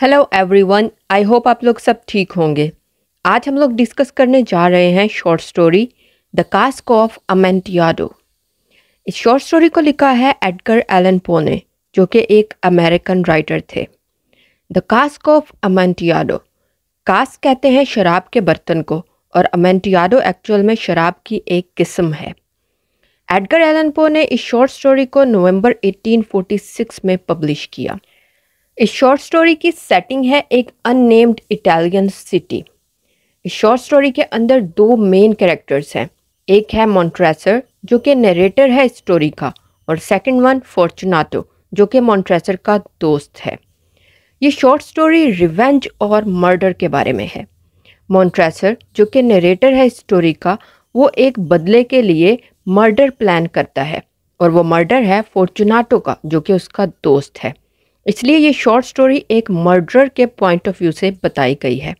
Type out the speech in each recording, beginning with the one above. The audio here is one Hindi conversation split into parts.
हेलो एवरीवन आई होप आप लोग सब ठीक होंगे आज हम लोग डिस्कस करने जा रहे हैं short story the cask of Amontillado इस शॉर्ट स्टोरी को लिखा है एडगर एलन पो ने जो कि एक अमेरिकन राइटर थे the cask of Amontillado cask कहते हैं शराब के बर्तन को और अमेंटियाडो एक्चुअल में शराब की एक किस्म है एडगर एलन पो ने इस शॉर्ट स्टोरी को नवंबर 1846 में पब्लिश किया इस शॉर्ट स्टोरी की सेटिंग है एक अननेम्ड इटालियन सिटी इस शॉर्ट स्टोरी के अंदर दो मेन कैरेक्टर्स हैं एक है मॉन्ट्रेसर जो कि नरेटर है स्टोरी का और सेकंड वन फॉर्चुनाटो जो कि मॉन्ट्रेसर का दोस्त है ये शॉर्ट स्टोरी रिवेंज और मर्डर के बारे में है मॉन्ट्रेसर जो कि नरेटर है स्टोरी का वो एक बदले के लिए मर्डर प्लान करता है और वो मर्डर है फॉर्चुनाटो का जो कि उसका दोस्त है इसलिए ये शॉर्ट स्टोरी एक मर्डरर के पॉइंट ऑफ व्यू से बताई गई है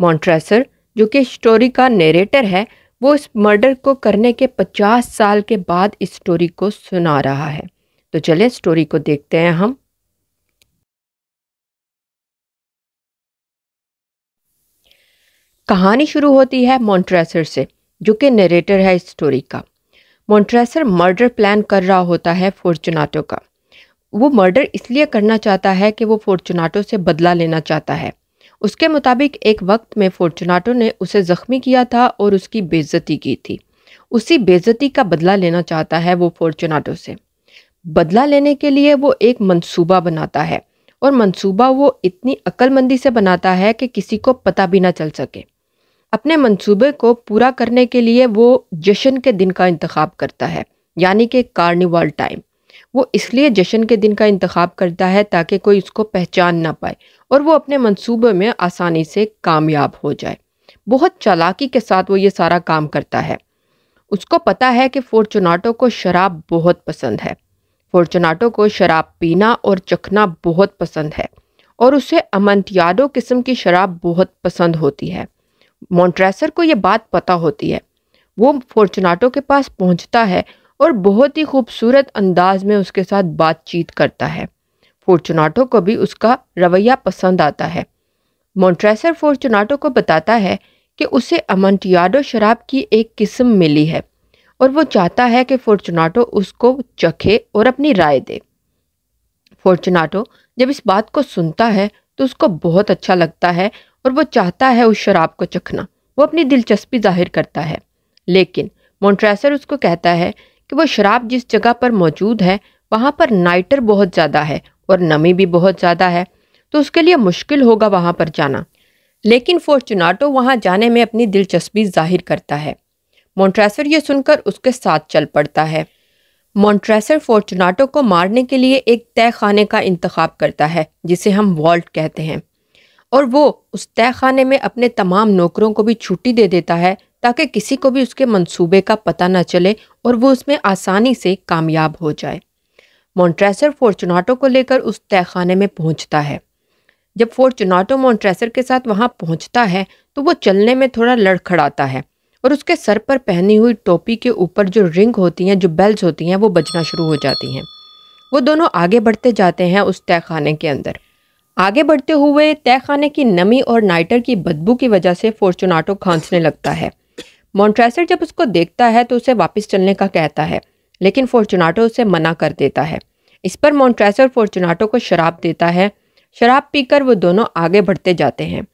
मॉन्ट्रेसर जो कि स्टोरी का नरेटर है वो इस मर्डर को करने के 50 साल के बाद इस स्टोरी को सुना रहा है तो चलिए स्टोरी को देखते हैं हम कहानी शुरू होती है मॉन्ट्रेसर से जो कि नरेटर है इस स्टोरी का मॉन्ट्रेसर मर्डर प्लान कर रहा होता है फोर्चुनाटो का वो मर्डर इसलिए करना चाहता है कि वो फोर्चुनाटो से बदला लेना चाहता है उसके मुताबिक एक वक्त में फोर्चुनाटो ने उसे ज़ख्मी किया था और उसकी बेजती की थी उसी बेज़ती का बदला लेना चाहता है वो फोर्चुनाटो से बदला लेने के लिए वो एक मंसूबा बनाता है और मंसूबा वो इतनी अक्लमंदी से बनाता है कि किसी को पता भी ना चल सके अपने मंसूबे को पूरा करने के लिए वो जश्न के दिन का इंतखब करता है यानी कि कार्निवल टाइम वो इसलिए जश्न के दिन का इंतखब करता है ताकि कोई उसको पहचान ना पाए और वो अपने मंसूबे में आसानी से कामयाब हो जाए बहुत चालाकी के साथ वो ये सारा काम करता है उसको पता है कि फोर्चुनाटो को शराब बहुत पसंद है फोर्चुनाटो को शराब पीना और चखना बहुत पसंद है और उसे अमंतियाडो किस्म की शराब बहुत पसंद होती है मॉन्ट्रेसर को ये बात पता होती है वो फोर्चुनाटो के पास पहुंचता है और बहुत ही खूबसूरत अंदाज में उसके साथ बातचीत करता है फोर्चुनाटो को भी उसका रवैया पसंद आता है मोन्ट्रेसर फोर्चुनाटो को बताता है कि उसे अमंटियाडो शराब की एक किस्म मिली है और वो चाहता है कि फोर्चुनाटो उसको चखे और अपनी राय दे फोर्चुनाटो जब इस बात को सुनता है तो उसको बहुत अच्छा लगता है और वो चाहता है उस शराब को चखना वो अपनी दिलचस्पी जाहिर करता है लेकिन मोन्ट्रेसर उसको कहता है कि वो शराब जिस जगह पर मौजूद है वहाँ पर नाइटर बहुत ज़्यादा है और नमी भी बहुत ज़्यादा है तो उसके लिए मुश्किल होगा वहाँ पर जाना लेकिन फोर्चुनाटो वहाँ जाने में अपनी दिलचस्पी जाहिर करता है मोन्ट्रेसर ये सुनकर उसके साथ चल पड़ता है मोन्ट्रेसर फोर्चुनाटो को मारने के लिए एक तय खाने का इंतखब करता है जिसे हम वॉल्ट कहते हैं और वो उस तय खाने में अपने तमाम नौकरों को भी छुट्टी दे देता है ताकि किसी को भी उसके मंसूबे का पता न चले और वो उसमें आसानी से कामयाब हो जाए मॉन्ट्रेसर फोर्चुनाटो को लेकर उस तय खाने में पहुंचता है जब फोर्चुनाटो मॉन्ट्रेसर के साथ वहां पहुंचता है तो वो चलने में थोड़ा लड़खड़ाता है और उसके सर पर पहनी हुई टोपी के ऊपर जो रिंग होती हैं जो बेल्स होती हैं वो बजना शुरू हो जाती हैं वो दोनों आगे बढ़ते जाते हैं उस तहखाने के अंदर आगे बढ़ते हुए तय खाने की नमी और नाइटर की बदबू की वजह से फोर्चुनाटो खांसने लगता है मॉन्ट्रेसर जब उसको देखता है तो उसे वापस चलने का कहता है लेकिन फोर्चुनाटो उसे मना कर देता है इस पर मॉन्ट्रेसर फोर्चुनाटो को शराब देता है शराब पीकर वो दोनों आगे बढ़ते जाते हैं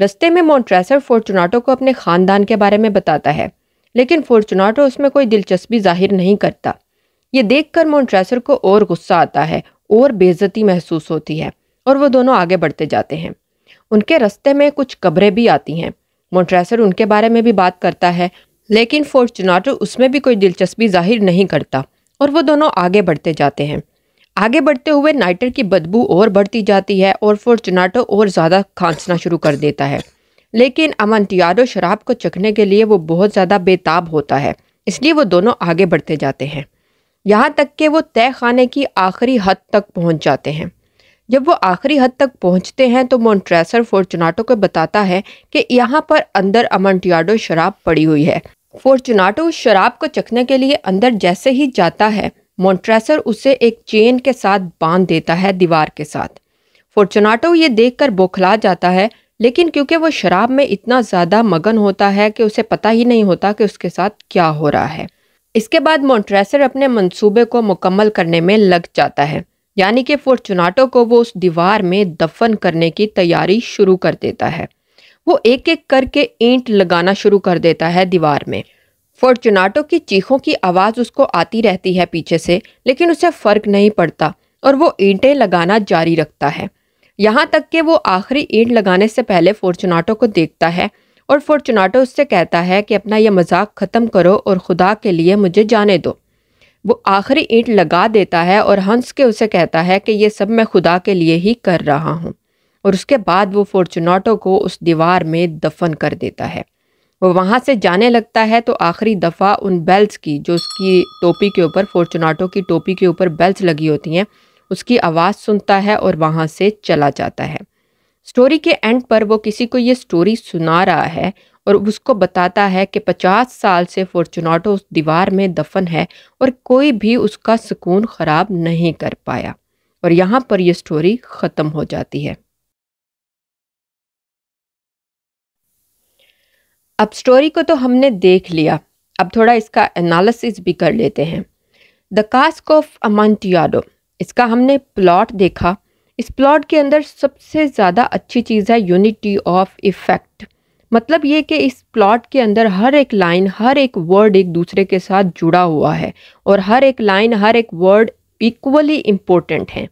रस्ते में मॉन्ट्रेसर फोर्चुनाटो को अपने ख़ानदान के बारे में बताता है लेकिन फोर्चुनाटो उसमें कोई दिलचस्पी जाहिर नहीं करता ये देखकर मॉन्ट्रेसर को और गुस्सा आता है और बेज़ती महसूस होती है और वो दोनों आगे बढ़ते जाते हैं उनके रस्ते में कुछ कब्रें भी आती हैं मोन्ट्रेसर उनके बारे में भी बात करता है लेकिन फोर्चुनाटो उसमें भी कोई दिलचस्पी जाहिर नहीं करता और वो दोनों आगे बढ़ते जाते हैं आगे बढ़ते हुए नाइटर की बदबू और बढ़ती जाती है और फोर्चुनाटो और ज़्यादा खांसना शुरू कर देता है लेकिन अमंटियाडो शराब को चखने के लिए वो बहुत ज़्यादा बेताब होता है इसलिए वो दोनों आगे बढ़ते जाते हैं यहाँ तक कि वो तय खाने की आखिरी हद तक पहुँच जाते हैं जब वो आखिरी हद तक पहुंचते हैं तो मोन्ट्रेसर फोर्चुनाटो को बताता है कि यहाँ पर अंदर अमंटियाडो शराब पड़ी हुई है फोर्चुनाटो शराब को चखने के लिए अंदर जैसे ही जाता है मोन्ट्रेसर उसे एक चेन के साथ बांध देता है दीवार के साथ फोर्चुनाटो ये कर बौखला जाता है लेकिन क्योंकि वो शराब में इतना ज़्यादा मगन होता है कि उसे पता ही नहीं होता कि उसके साथ क्या हो रहा है इसके बाद मोन्ट्रेसर अपने मंसूबे को मुकम्मल करने में लग जाता है यानी कि फोर्चुनाटो को वो उस दीवार में दफन करने की तैयारी शुरू कर देता है वो एक एक करके ईंट लगाना शुरू कर देता है दीवार में फोर्चुनाटो की चीखों की आवाज़ उसको आती रहती है पीछे से लेकिन उसे फ़र्क नहीं पड़ता और वो ईंटें लगाना जारी रखता है यहाँ तक कि वो आखिरी ईंट लगाने से पहले फोर्चुनाटो को देखता है और फोर्चुनाटो उससे कहता है कि अपना यह मजाक ख़त्म करो और खुदा के लिए मुझे जाने दो वो आखिरी ईंट लगा देता है और हंस के उसे कहता है कि ये सब मैं खुदा के लिए ही कर रहा हूँ और उसके बाद वो फॉर्चुनाटो को उस दीवार में दफन कर देता है वो वहाँ से जाने लगता है तो आखिरी दफ़ा उन बेल्स की जो उसकी टोपी के ऊपर फॉर्चुनाटो की टोपी के ऊपर बेल्स लगी होती हैं उसकी आवाज़ सुनता है और वहाँ से चला जाता है स्टोरी के एंड पर वो किसी को ये स्टोरी सुना रहा है और उसको बताता है कि पचास साल से फॉर्चुनाटो उस दीवार में दफन है और कोई भी उसका सुकून ख़राब नहीं कर पाया और यहाँ पर यह स्टोरी ख़त्म हो जाती है अब स्टोरी को तो हमने देख लिया अब थोड़ा इसका एनालिसिस भी कर लेते हैं द कास्क ऑफ अमांटियाडो इसका हमने प्लॉट देखा इस प्लॉट के अंदर सबसे ज़्यादा अच्छी चीज़ है यूनिटी ऑफ इफ़ेक्ट मतलब ये कि इस प्लॉट के अंदर हर एक लाइन हर एक वर्ड एक दूसरे के साथ जुड़ा हुआ है और हर एक लाइन हर एक वर्ड इक्वली इम्पोर्टेंट हैं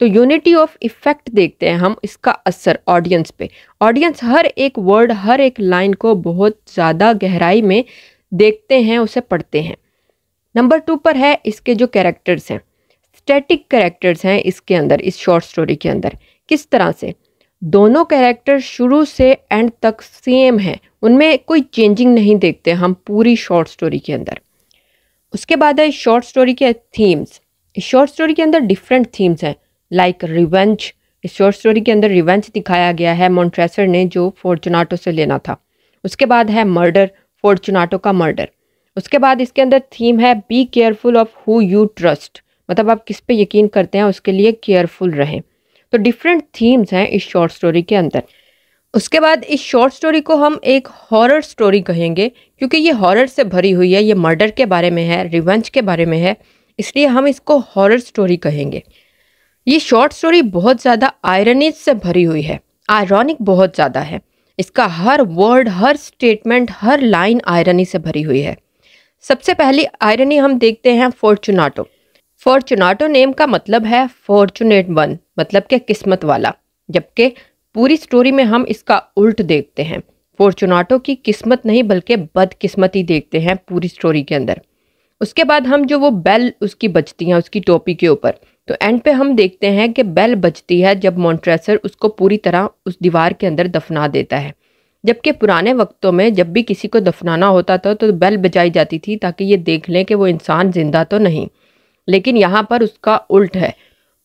तो यूनिटी ऑफ इफ़ेक्ट देखते हैं हम इसका असर ऑडियंस पे ऑडियंस हर एक वर्ड हर एक लाइन को बहुत ज़्यादा गहराई में देखते हैं उसे पढ़ते हैं नंबर टू पर है इसके जो कैरेक्टर्स हैं स्टैटिक कैरेक्टर्स हैं इसके अंदर इस शॉर्ट स्टोरी के अंदर किस तरह से दोनों कैरेक्टर शुरू से एंड तक सेम हैं उनमें कोई चेंजिंग नहीं देखते हम पूरी शॉर्ट स्टोरी के अंदर उसके बाद है शॉर्ट स्टोरी के थीम्स शॉर्ट स्टोरी के अंदर डिफरेंट थीम्स हैं लाइक रिवेंज इस शॉर्ट स्टोरी के अंदर रिवेंज दिखाया गया है मॉन्ट्रेसर ने जो फॉर्चुनाटो से लेना था उसके बाद है मर्डर फॉर्चुनाटो का मर्डर उसके बाद इसके अंदर थीम है be careful of who you trust मतलब आप किस पे यकीन करते हैं उसके लिए केयरफुल रहें तो डिफरेंट थीम्स हैं इस शॉर्ट स्टोरी के अंदर उसके बाद इस शॉर्ट स्टोरी को हम एक हॉरर स्टोरी कहेंगे क्योंकि ये हॉरर से भरी हुई है ये मर्डर के बारे में है रिवेंज के बारे में है इसलिए हम इसको हॉरर स्टोरी कहेंगे ये शॉर्ट स्टोरी बहुत ज़्यादा आयरनिज से भरी हुई है आयरॉनिक बहुत ज़्यादा है इसका हर वर्ड हर स्टेटमेंट हर लाइन आयरनी से भरी हुई है सबसे पहली आयरनी हम देखते हैं फॉर्चुनाटो फॉर्चुनाटो नेम का मतलब है फॉर्चुनेट वन मतलब कि किस्मत वाला जबकि पूरी स्टोरी में हम इसका उल्ट देखते हैं फॉर्चुनाटो की किस्मत नहीं बल्कि बदकिस्मती देखते हैं पूरी स्टोरी के अंदर उसके बाद हम जो वो बेल उसकी बजती हैं उसकी टोपी के ऊपर तो एंड पे हम देखते हैं कि बेल बजती है जब मॉन्ट्रेसर उसको पूरी तरह उस दीवार के अंदर दफना देता है जबकि पुराने वक्तों में जब भी किसी को दफनाना होता था तो बेल बजाई जाती थी ताकि ये देख लें कि वो इंसान ज़िंदा तो नहीं लेकिन यहाँ पर उसका उल्ट है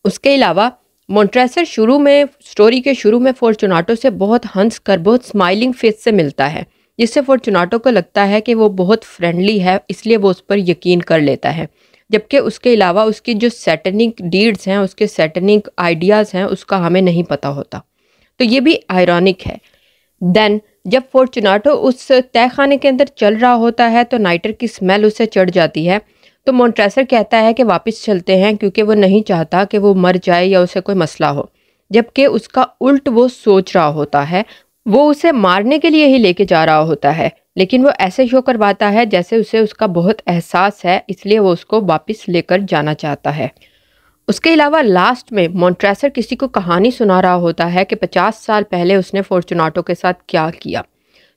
उसके अलावा मोन्ट्रेसर शुरू में स्टोरी के शुरू में फोर्चुनाटो से बहुत हंस कर बहुत स्माइलिंग फेस से मिलता है जिससे फोर्चुनाटो को लगता है कि वो बहुत फ्रेंडली है इसलिए वो उस पर यकीन कर लेता है जबकि उसके अलावा उसकी जो सैटनिक डीड्स हैं उसके सेटनिक आइडियाज़ हैं उसका हमें नहीं पता होता तो ये भी आयरॉनिक है देन जब फोर्चुनाटो उस तय खाने के अंदर चल रहा होता है तो नाइटर की स्मेल उसे चढ़ जाती है तो मोन्ट्रेसर कहता है कि वापस चलते हैं क्योंकि वो नहीं चाहता कि वो मर जाए या उसे कोई मसला हो जबकि उसका उल्ट वो सोच रहा होता है वो उसे मारने के लिए ही लेके जा रहा होता है लेकिन वो ऐसे शो करवाता है जैसे उसे उसका बहुत एहसास है इसलिए वो उसको वापस लेकर जाना चाहता है उसके अलावा लास्ट में मॉन्ट्रेसर किसी को कहानी सुना रहा होता है कि 50 साल पहले उसने फॉर्चुनाटो के साथ क्या किया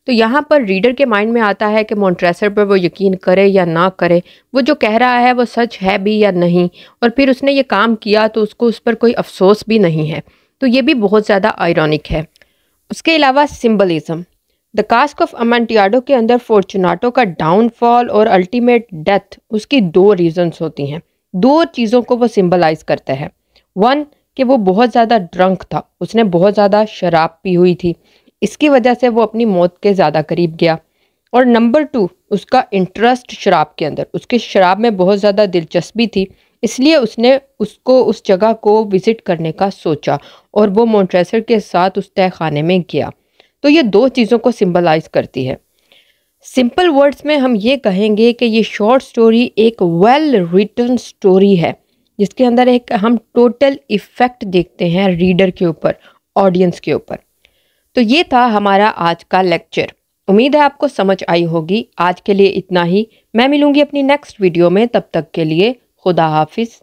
तो यहाँ पर रीडर के माइंड में आता है कि मॉन्ट्रेसर पर वो यकीन करे या ना करे वो जो कह रहा है वो सच है भी या नहीं और फिर उसने ये काम किया तो उसको उस पर कोई अफसोस भी नहीं है तो ये भी बहुत ज़्यादा आयरॉनिक है उसके अलावा symbolism the cask of Amontillado के अंदर फॉर्चुनाटो का डाउनफॉल और अल्टीमेट डेथ उसकी दो रीजंस होती हैं दो चीज़ों को वो सिम्बलाइज करता है वन कि वो बहुत ज़्यादा ड्रंक था उसने बहुत ज़्यादा शराब पी हुई थी इसकी वजह से वो अपनी मौत के ज़्यादा करीब गया और नंबर टू उसका इंटरेस्ट शराब के अंदर उसके शराब में बहुत ज़्यादा दिलचस्पी थी इसलिए उसने उसको उस जगह को विज़िट करने का सोचा और वो मोन्ट्रेसर के साथ उस तय खाने में गया तो ये दो चीज़ों को सिम्बलाइज करती है सिंपल वर्ड्स में हम ये कहेंगे कि ये शॉर्ट स्टोरी एक वेल रिटर्न स्टोरी है जिसके अंदर एक हम टोटल इफ़ेक्ट देखते हैं रीडर के ऊपर ऑडियंस के ऊपर तो ये था हमारा आज का लेक्चर उम्मीद है आपको समझ आई होगी आज के लिए इतना ही मैं मिलूंगी अपनी नेक्स्ट वीडियो में तब तक के लिए खुदा हाफिज़